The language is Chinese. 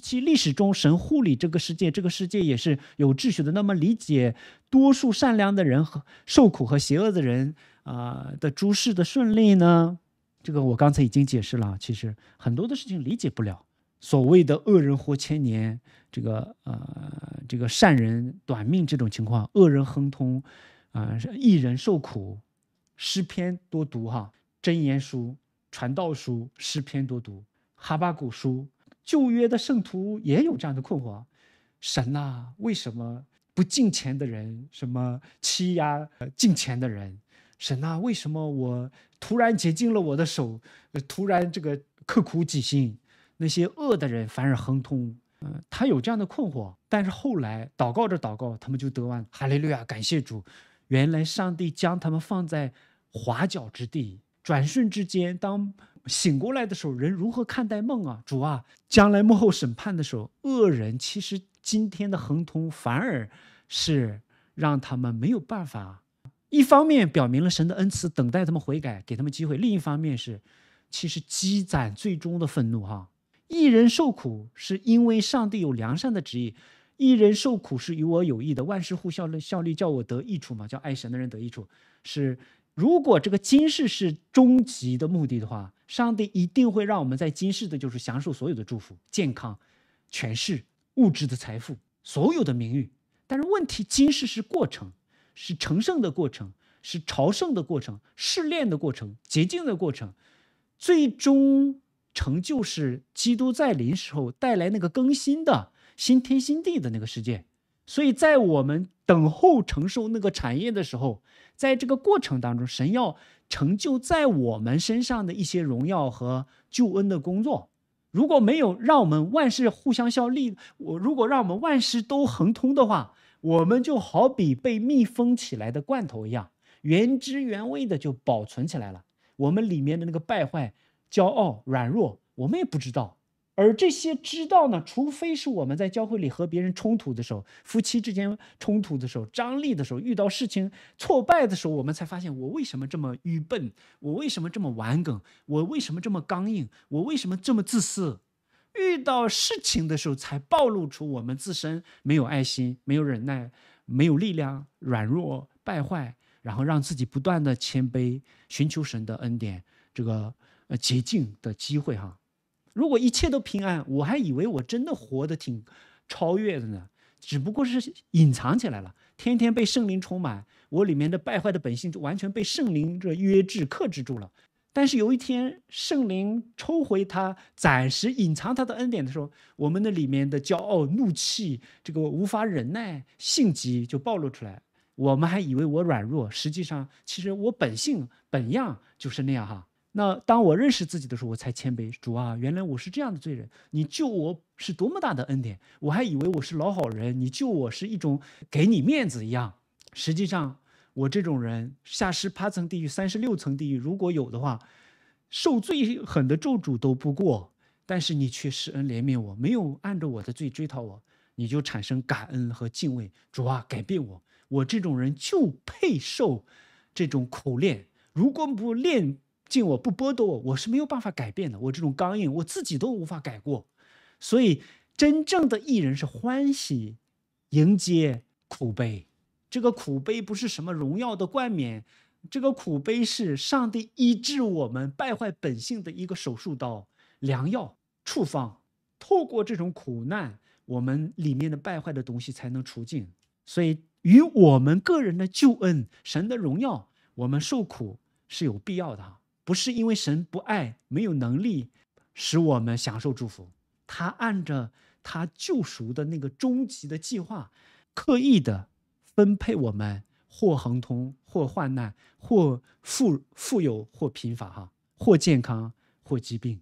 其历史中，神护理这个世界，这个世界也是有秩序的。那么，理解多数善良的人和受苦和邪恶的人啊的诸事的顺利呢？这个我刚才已经解释了。其实很多的事情理解不了。所谓的恶人活千年，这个呃，这个善人短命这种情况，恶人亨通，啊，一人受苦。诗篇多读哈，箴言书、传道书、诗篇多读，哈巴古书。旧约的圣徒也有这样的困惑：神呐，为什么不敬钱的人什么欺压敬钱的人？神呐，为什么我突然解禁了我的手，突然这个刻苦己心，那些恶的人反而亨通？嗯，他有这样的困惑。但是后来祷告着祷告，他们就得完哈利路亚，感谢主！原来上帝将他们放在滑脚之地，转瞬之间，当。醒过来的时候，人如何看待梦啊？主啊，将来幕后审判的时候，恶人其实今天的亨通，反而是让他们没有办法一方面表明了神的恩赐，等待他们悔改，给他们机会；另一方面是，其实积攒最终的愤怒。哈，一人受苦是因为上帝有良善的旨意，一人受苦是与我有益的，万事互效力，效力叫我得益处嘛，叫爱神的人得益处，是。如果这个今世是终极的目的的话，上帝一定会让我们在今世的就是享受所有的祝福、健康、权势、物质的财富、所有的名誉。但是问题，今世是过程，是成圣的过程，是朝圣的过程，试炼的过程，洁净的过程，最终成就是基督在临时候带来那个更新的、新天新地的那个世界。所以在我们。等候承受那个产业的时候，在这个过程当中，神要成就在我们身上的一些荣耀和救恩的工作。如果没有让我们万事互相效力，我如果让我们万事都亨通的话，我们就好比被密封起来的罐头一样，原汁原味的就保存起来了。我们里面的那个败坏、骄傲、软弱，我们也不知道。而这些知道呢？除非是我们在教会里和别人冲突的时候，夫妻之间冲突的时候，张力的时候，遇到事情挫败的时候，我们才发现我为什么这么愚笨，我为什么这么顽梗，我为什么这么刚硬，我为什么这么自私？遇到事情的时候，才暴露出我们自身没有爱心、没有忍耐、没有力量、软弱败坏，然后让自己不断的谦卑，寻求神的恩典，这个呃洁净的机会哈。如果一切都平安，我还以为我真的活得挺超越的呢，只不过是隐藏起来了。天天被圣灵充满，我里面的败坏的本性就完全被圣灵这约制克制住了。但是有一天圣灵抽回他暂时隐藏他的恩典的时候，我们那里面的骄傲、怒气、这个无法忍耐、性急就暴露出来。我们还以为我软弱，实际上其实我本性本样就是那样哈。那当我认识自己的时候，我才谦卑，主啊，原来我是这样的罪人，你救我是多么大的恩典，我还以为我是老好人，你救我是一种给你面子一样。实际上，我这种人下十八层地狱、三十六层地狱，如果有的话，受罪狠的咒诅都不过。但是你却施恩怜悯我，没有按着我的罪追讨我，你就产生感恩和敬畏。主啊，改变我，我这种人就配受这种苦练。如果不练，敬我不剥夺我，我是没有办法改变的。我这种刚硬，我自己都无法改过，所以真正的艺人是欢喜迎接苦悲。这个苦悲不是什么荣耀的冠冕，这个苦悲是上帝医治我们败坏本性的一个手术刀、良药、处方。透过这种苦难，我们里面的败坏的东西才能除尽。所以，与我们个人的救恩、神的荣耀，我们受苦是有必要的。不是因为神不爱，没有能力使我们享受祝福，他按着他救赎的那个终极的计划，刻意的分配我们或亨通，或患难，或富富有或贫乏，哈，或健康或疾病。